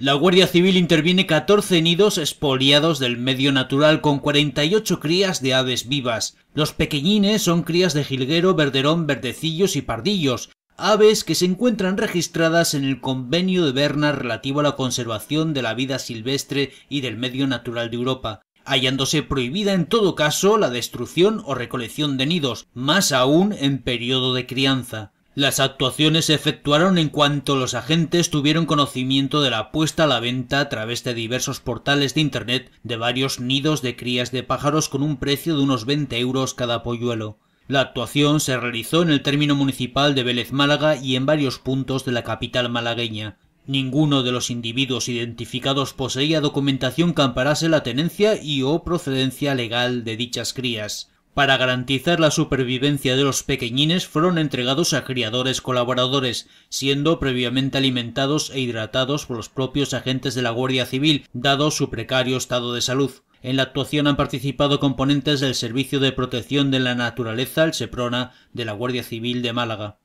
La Guardia Civil interviene 14 nidos expoliados del medio natural con 48 crías de aves vivas. Los pequeñines son crías de jilguero, verderón, verdecillos y pardillos, aves que se encuentran registradas en el Convenio de Berna relativo a la conservación de la vida silvestre y del medio natural de Europa hallándose prohibida en todo caso la destrucción o recolección de nidos, más aún en periodo de crianza. Las actuaciones se efectuaron en cuanto los agentes tuvieron conocimiento de la puesta a la venta a través de diversos portales de Internet de varios nidos de crías de pájaros con un precio de unos 20 euros cada polluelo. La actuación se realizó en el término municipal de Vélez Málaga y en varios puntos de la capital malagueña. Ninguno de los individuos identificados poseía documentación que amparase la tenencia y o procedencia legal de dichas crías. Para garantizar la supervivencia de los pequeñines fueron entregados a criadores colaboradores, siendo previamente alimentados e hidratados por los propios agentes de la Guardia Civil, dado su precario estado de salud. En la actuación han participado componentes del Servicio de Protección de la Naturaleza, el SEPRONA, de la Guardia Civil de Málaga.